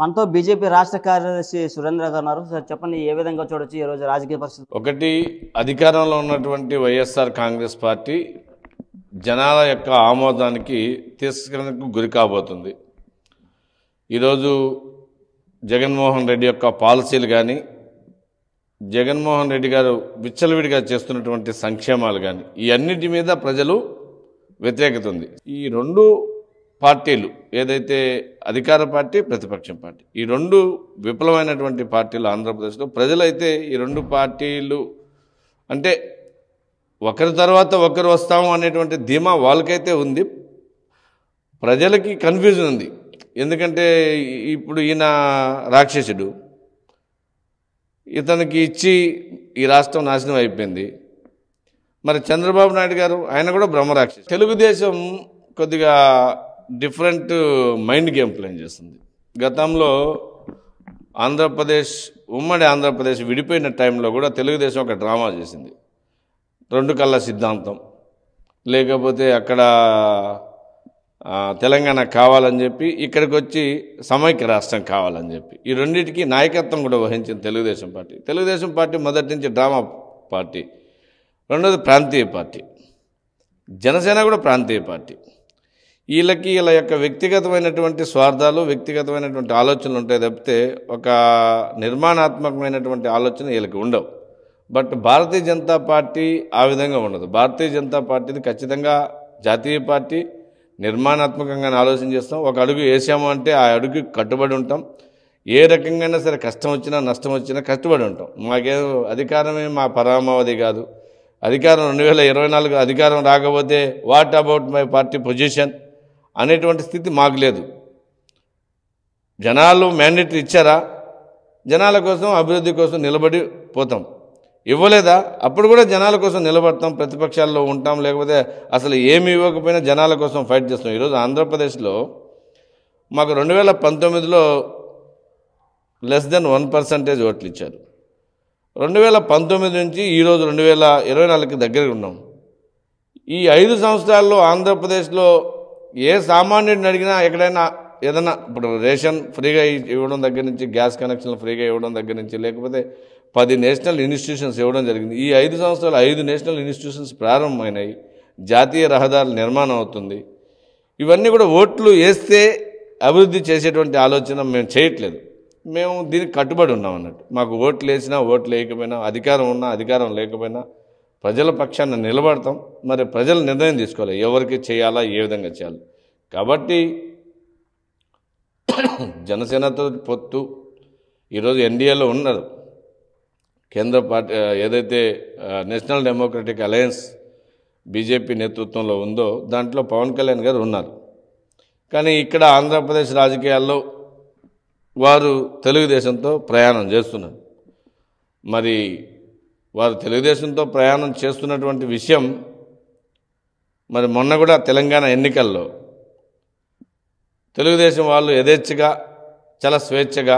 మనతో బీజేపీ రాష్ట్ర కార్యదర్శి సురేంద్ర గారు ఉన్నారు సార్ చెప్పండి ఏ విధంగా చూడొచ్చు ఈ రోజు రాజకీయ పరిస్థితి ఒకటి అధికారంలో ఉన్నటువంటి వైఎస్ఆర్ కాంగ్రెస్ పార్టీ జనాల యొక్క ఆమోదానికి తిరస్కరణకు గురి కాబోతుంది ఈరోజు జగన్మోహన్ రెడ్డి యొక్క పాలసీలు కానీ జగన్మోహన్ రెడ్డి గారు విచ్చలవిడిగా చేస్తున్నటువంటి సంక్షేమాలు కానీ ఇవన్నిటి మీద ప్రజలు వ్యతిరేకత ఉంది ఈ రెండు పార్టీలు ఏదైతే అధికార పార్టీ ప్రతిపక్షం పార్టీ ఈ రెండు విఫలమైనటువంటి పార్టీలు ఆంధ్రప్రదేశ్లో ప్రజలైతే ఈ రెండు పార్టీలు అంటే ఒకరి తర్వాత ఒకరు వస్తాము అనేటువంటి ధీమా వాళ్ళకైతే ఉంది ప్రజలకి కన్ఫ్యూజన్ ఉంది ఎందుకంటే ఇప్పుడు ఈయన రాక్షసుడు ఇతనికి ఇచ్చి ఈ రాష్ట్రం నాశనం అయిపోయింది మరి చంద్రబాబు నాయుడు గారు ఆయన కూడా బ్రహ్మరాక్షసు తెలుగుదేశం కొద్దిగా డిఫరెంట్ మైండ్ గేమ్ ప్లాన్ చేస్తుంది గతంలో ఆంధ్రప్రదేశ్ ఉమ్మడి ఆంధ్రప్రదేశ్ విడిపోయిన టైంలో కూడా తెలుగుదేశం ఒక డ్రామా చేసింది రెండు కళ్ళ సిద్ధాంతం లేకపోతే అక్కడ తెలంగాణ కావాలని చెప్పి ఇక్కడికి వచ్చి సమైక్య రాష్ట్రం కావాలని చెప్పి ఈ రెండింటికి నాయకత్వం కూడా వహించింది తెలుగుదేశం పార్టీ తెలుగుదేశం పార్టీ మొదటి నుంచి డ్రామా పార్టీ రెండోది ప్రాంతీయ పార్టీ జనసేన కూడా ప్రాంతీయ పార్టీ వీళ్ళకి వీళ్ళ యొక్క వ్యక్తిగతమైనటువంటి స్వార్థాలు వ్యక్తిగతమైనటువంటి ఆలోచనలు ఉంటాయి తప్పితే ఒక నిర్మాణాత్మకమైనటువంటి ఆలోచన వీళ్ళకి ఉండవు బట్ భారతీయ జనతా పార్టీ ఆ విధంగా ఉండదు భారతీయ జనతా పార్టీది ఖచ్చితంగా జాతీయ పార్టీ నిర్మాణాత్మకంగా ఆలోచన చేస్తాం ఒక అడుగు వేసాము అంటే ఆ అడుగు కట్టుబడి ఉంటాం ఏ రకంగా సరే కష్టం వచ్చినా నష్టం వచ్చినా కష్టపడి ఉంటాం మాకేదో అధికారమే మా పరామావధి కాదు అధికారం రెండు వేల ఇరవై నాలుగు అధికారం రాకపోతే what about my party position అనేటువంటి స్థితి మాకు లేదు జనాలు మ్యాండేటరీ ఇచ్చారా జనాల కోసం అభివృద్ధి కోసం నిలబడి పోతాం ఇవ్వలేదా అప్పుడు కూడా జనాల కోసం నిలబడతాం ప్రతిపక్షాల్లో ఉంటాం లేకపోతే అసలు ఏమి ఇవ్వకపోయినా జనాల కోసం ఫైట్ చేస్తాం ఈరోజు ఆంధ్రప్రదేశ్లో మాకు రెండు వేల పంతొమ్మిదిలో లెస్ దెన్ వన్ పర్సంటేజ్ ఓట్లు ఇచ్చారు రెండు వేల పంతొమ్మిది నుంచి ఈరోజు రెండు వేల ఇరవై నాలుగుకి దగ్గరగా ఉన్నాం ఈ ఐదు సంవత్సరాల్లో ఆంధ్రప్రదేశ్లో ఏ సామాన్యుడిని అడిగినా ఎక్కడైనా ఏదైనా ఇప్పుడు రేషన్ ఫ్రీగా ఇవ్వడం దగ్గర నుంచి గ్యాస్ కనెక్షన్లు ఫ్రీగా ఇవ్వడం దగ్గర నుంచి లేకపోతే పది నేషనల్ ఇన్స్టిట్యూషన్స్ ఇవ్వడం జరిగింది ఈ ఐదు సంవత్సరాలు ఐదు నేషనల్ ఇన్స్టిట్యూషన్స్ ప్రారంభమైనాయి జాతీయ రహదారుల నిర్మాణం అవుతుంది ఇవన్నీ కూడా ఓట్లు వేస్తే అభివృద్ధి చేసేటువంటి ఆలోచన మేము చేయట్లేదు మేము దీనికి కట్టుబడి ఉన్నాం అన్నట్టు మాకు ఓట్లు వేసినా ఓట్లు వేయకపోయినా అధికారం ఉన్నా అధికారం లేకపోయినా ప్రజల పక్షాన్ని నిలబడతాం మరి ప్రజలు నిర్ణయం తీసుకోవాలి ఎవరికి చేయాలా ఏ విధంగా చేయాలి కాబట్టి జనసేనతో పొత్తు ఈరోజు ఎన్డీఏలో ఉన్నారు కేంద్ర పార్టీ ఏదైతే నేషనల్ డెమోక్రటిక్ అలయన్స్ బీజేపీ నేతృత్వంలో ఉందో దాంట్లో పవన్ కళ్యాణ్ గారు ఉన్నారు కానీ ఇక్కడ ఆంధ్రప్రదేశ్ రాజకీయాల్లో వారు తెలుగుదేశంతో ప్రయాణం చేస్తున్నారు మరి వారు తెలుగుదేశంతో ప్రయాణం చేస్తున్నటువంటి విషయం మరి మొన్న కూడా తెలంగాణ ఎన్నికల్లో తెలుగుదేశం వాళ్ళు యథేచ్ఛగా చాలా స్వేచ్ఛగా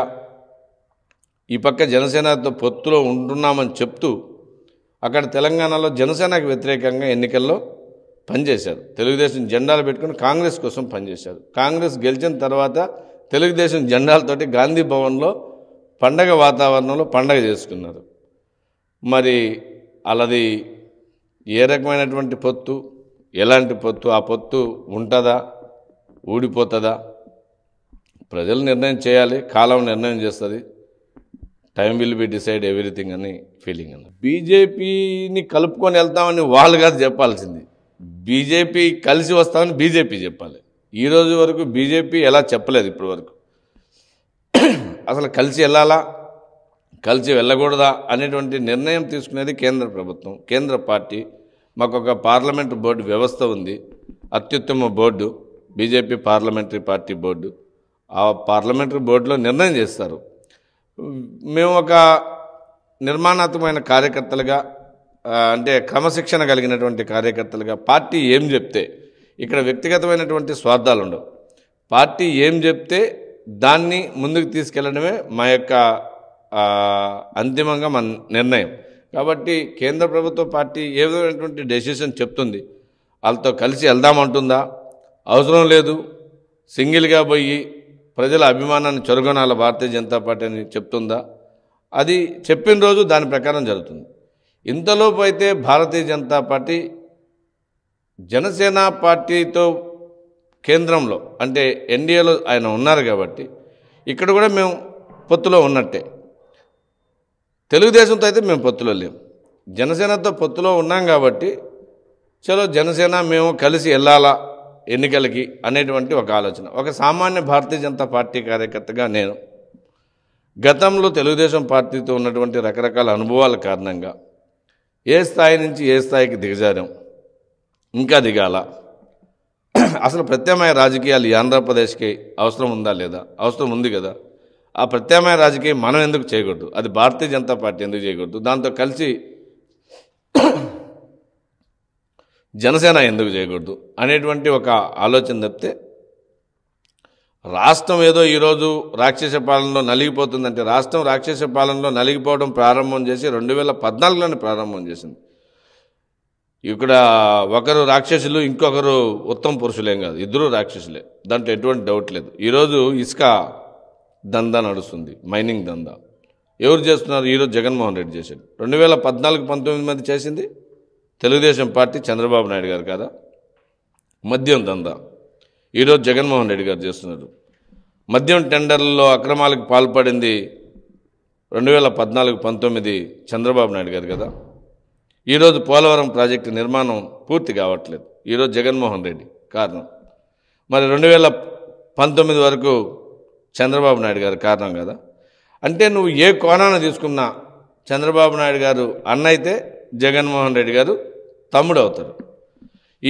ఈ పక్క జనసేనతో పొత్తులో ఉంటున్నామని చెప్తూ అక్కడ తెలంగాణలో జనసేనకు వ్యతిరేకంగా ఎన్నికల్లో పనిచేశారు తెలుగుదేశం జెండాలు పెట్టుకుని కాంగ్రెస్ కోసం పనిచేశారు కాంగ్రెస్ గెలిచిన తర్వాత తెలుగుదేశం జెండాలతోటి గాంధీ భవన్లో పండగ వాతావరణంలో పండగ చేసుకున్నారు మరి అలాది ఏ రకమైనటువంటి పొత్తు ఎలాంటి పొత్తు ఆ పొత్తు ఉంటుందా ఊడిపోతుందా ప్రజలు నిర్ణయం చేయాలి కాలం నిర్ణయం చేస్తుంది time will be decide everything అని ఫీలింగ్ అన్న బీజేపీని కలుపుకొని వెళ్తామని వాళ్ళు కాదు చెప్పాల్సింది బీజేపీ కలిసి వస్తామని బీజేపీ చెప్పాలి ఈ రోజు వరకు బీజేపీ ఎలా చెప్పలేదు ఇప్పటి వరకు అసలు కలిసి వెళ్ళాలా కలిసి వెళ్ళకూడదా అనేటువంటి నిర్ణయం తీసుకునేది కేంద్ర ప్రభుత్వం కేంద్ర పార్టీ మాకొక పార్లమెంటు బోర్డు వ్యవస్థ ఉంది అత్యుత్తమ board BJP parliamentary party board ఆ పార్లమెంటరీ బోర్డులో నిర్ణయం చేస్తారు మేము ఒక నిర్మాణాత్మకమైన కార్యకర్తలుగా అంటే క్రమశిక్షణ కలిగినటువంటి కార్యకర్తలుగా పార్టీ ఏం చెప్తే ఇక్కడ వ్యక్తిగతమైనటువంటి స్వార్థాలు ఉండవు పార్టీ ఏం చెప్తే దాన్ని ముందుకు తీసుకెళ్లడమే మా యొక్క అంతిమంగా మన నిర్ణయం కాబట్టి కేంద్ర ప్రభుత్వ పార్టీ ఏ విధమైనటువంటి డెసిషన్ చెప్తుంది వాళ్ళతో కలిసి వెళ్దామంటుందా అవసరం లేదు సింగిల్గా పోయి ప్రజల అభిమానాన్ని చొరగొనాల భారతీయ జనతా పార్టీ అని చెప్తుందా అది చెప్పిన రోజు దాని ప్రకారం జరుగుతుంది ఇంతలోపు అయితే భారతీయ జనతా పార్టీ జనసేన పార్టీతో కేంద్రంలో అంటే ఎన్డీఏలో ఆయన ఉన్నారు కాబట్టి ఇక్కడ కూడా మేము పొత్తులో ఉన్నట్టే తెలుగుదేశంతో అయితే మేము పొత్తులో లేము జనసేనతో పొత్తులో ఉన్నాం కాబట్టి చలో జనసేన మేము కలిసి వెళ్ళాలా ఎన్నికలకి అనేటువంటి ఒక ఆలోచన ఒక సామాన్య భారతీయ జనతా పార్టీ కార్యకర్తగా నేను గతంలో తెలుగుదేశం పార్టీతో ఉన్నటువంటి రకరకాల అనుభవాల కారణంగా ఏ స్థాయి నుంచి ఏ స్థాయికి దిగజారాం ఇంకా దిగాల అసలు ప్రత్యామ్నాయ రాజకీయాలు ఆంధ్రప్రదేశ్కి అవసరం ఉందా లేదా అవసరం ఉంది కదా ఆ ప్రత్యామ్నాయ రాజకీయం మనం ఎందుకు చేయకూడదు అది భారతీయ జనతా పార్టీ ఎందుకు చేయకూడదు దాంతో కలిసి జనసేన ఎందుకు చేయకూడదు అనేటువంటి ఒక ఆలోచన తప్పితే రాష్ట్రం ఏదో ఈరోజు రాక్షస పాలనలో నలిగిపోతుందంటే రాష్ట్రం రాక్షస పాలనలో నలిగిపోవడం ప్రారంభం చేసి రెండు వేల పద్నాలుగులోనే ప్రారంభం చేసింది ఇక్కడ ఒకరు రాక్షసులు ఇంకొకరు ఉత్తమ పురుషులేం కాదు ఇద్దరు రాక్షసులే దాంట్లో ఎటువంటి డౌట్ లేదు ఈరోజు ఇసుక దందా నడుస్తుంది మైనింగ్ దందా ఎవరు చేస్తున్నారు ఈరోజు జగన్మోహన్ రెడ్డి చేశాడు రెండు వేల పద్నాలుగు పంతొమ్మిది మంది చేసింది తెలుగుదేశం పార్టీ చంద్రబాబు నాయుడు గారు కదా మద్యం దందా ఈరోజు జగన్మోహన్ రెడ్డి గారు చేస్తున్నారు మద్యం టెండర్లలో అక్రమాలకు పాల్పడింది రెండు వేల పద్నాలుగు పంతొమ్మిది చంద్రబాబు నాయుడు గారు కదా ఈరోజు పోలవరం ప్రాజెక్టు నిర్మాణం పూర్తి కావట్లేదు ఈరోజు జగన్మోహన్ రెడ్డి కారణం మరి రెండు వేల పంతొమ్మిది వరకు చంద్రబాబు నాయుడు గారు కారణం కదా అంటే నువ్వు ఏ కోణాన్ని తీసుకున్నా చంద్రబాబు నాయుడు గారు అన్న అయితే జగన్మోహన్ రెడ్డి గారు తమ్ముడు అవుతారు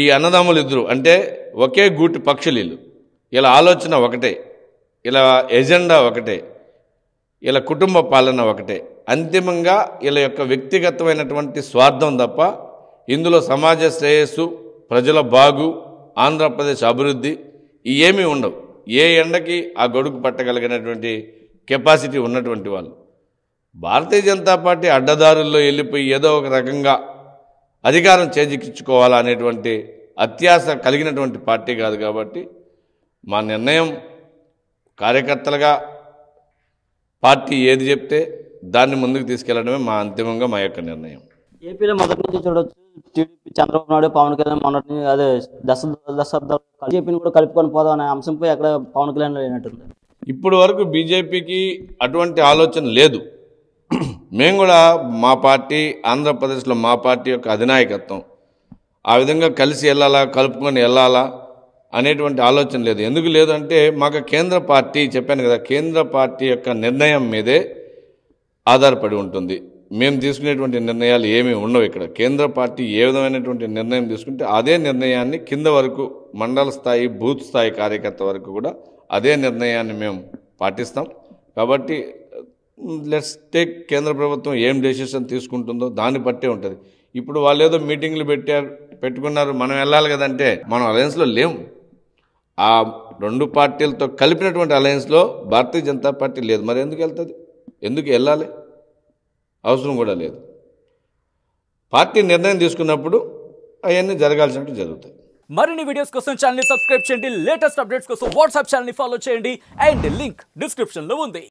ఈ అన్నదమ్ములు ఇద్దరు అంటే ఒకే గూటి పక్షులు వీళ్ళు ఇలా ఆలోచన ఒకటే ఇలా ఎజెండా ఒకటే ఇలా కుటుంబ పాలన ఒకటే అంతిమంగా వీళ్ళ యొక్క వ్యక్తిగతమైనటువంటి స్వార్థం తప్ప ఇందులో సమాజ శ్రేయస్సు ప్రజల బాగు ఆంధ్రప్రదేశ్ అభివృద్ధి ఇవేమీ ఉండవు ఏ ఎండకి ఆ గొడుగు పట్టగలిగినటువంటి కెపాసిటీ ఉన్నటువంటి వాళ్ళు భారతీయ జనతా పార్టీ అడ్డదారుల్లో వెళ్ళిపోయి ఏదో ఒక రకంగా అధికారం చేజిక్కించుకోవాలనేటువంటి అనేటువంటి అత్యాశ కలిగినటువంటి పార్టీ కాదు కాబట్టి మా నిర్ణయం కార్యకర్తలుగా పార్టీ ఏది చెప్తే దాన్ని ముందుకు తీసుకెళ్లడమే మా అంతిమంగా మా యొక్క నిర్ణయం ఏపీలో మొదటి నుంచి చూడొచ్చు టీడీపీ చంద్రబాబు నాయుడు పవన్ కళ్యాణ్ మొన్నటి అదే దశ దశాబ్దాలు బీజేపీని కూడా కలుపుకొని పోదాం అనే అంశంపై అక్కడ పవన్ కళ్యాణ్ లేనట్టుంది ఇప్పటి వరకు బీజేపీకి అటువంటి ఆలోచన లేదు మేము కూడా మా పార్టీ ఆంధ్రప్రదేశ్లో మా పార్టీ యొక్క అధినాయకత్వం ఆ విధంగా కలిసి వెళ్ళాలా కలుపుకొని వెళ్ళాలా అనేటువంటి ఆలోచన లేదు ఎందుకు లేదంటే మాకు కేంద్ర పార్టీ చెప్పాను కదా కేంద్ర పార్టీ యొక్క నిర్ణయం మీదే ఆధారపడి ఉంటుంది మేము తీసుకునేటువంటి నిర్ణయాలు ఏమీ ఉండవు ఇక్కడ కేంద్ర పార్టీ ఏ విధమైనటువంటి నిర్ణయం తీసుకుంటే అదే నిర్ణయాన్ని కింద వరకు మండల స్థాయి బూత్ స్థాయి కార్యకర్త వరకు కూడా అదే నిర్ణయాన్ని మేము పాటిస్తాం కాబట్టి లెట్స్ టేక్ కేంద్ర ప్రభుత్వం ఏం డెసిషన్ తీసుకుంటుందో దాన్ని బట్టే ఉంటుంది ఇప్పుడు వాళ్ళు ఏదో మీటింగ్లు పెట్టారు పెట్టుకున్నారు మనం వెళ్ళాలి కదంటే మనం అలయన్స్లో లేము ఆ రెండు పార్టీలతో కలిపినటువంటి అలయన్స్లో భారతీయ జనతా పార్టీ లేదు మరి ఎందుకు వెళ్తుంది ఎందుకు వెళ్ళాలి అవసరం కూడా లేదు పార్టీ నిర్ణయం తీసుకున్నప్పుడు అవన్నీ జరగాల్సినట్టు జరుగుతాయి మరిన్ని వీడియోస్ కోసం ఛానల్ సబ్స్క్రైబ్ చేయండి లేటెస్ట్ అప్డేట్స్ కోసం వాట్సాప్ ఛానల్ని ఫాలో చేయండి అండ్ లింక్ డిస్క్రిప్షన్లో ఉంది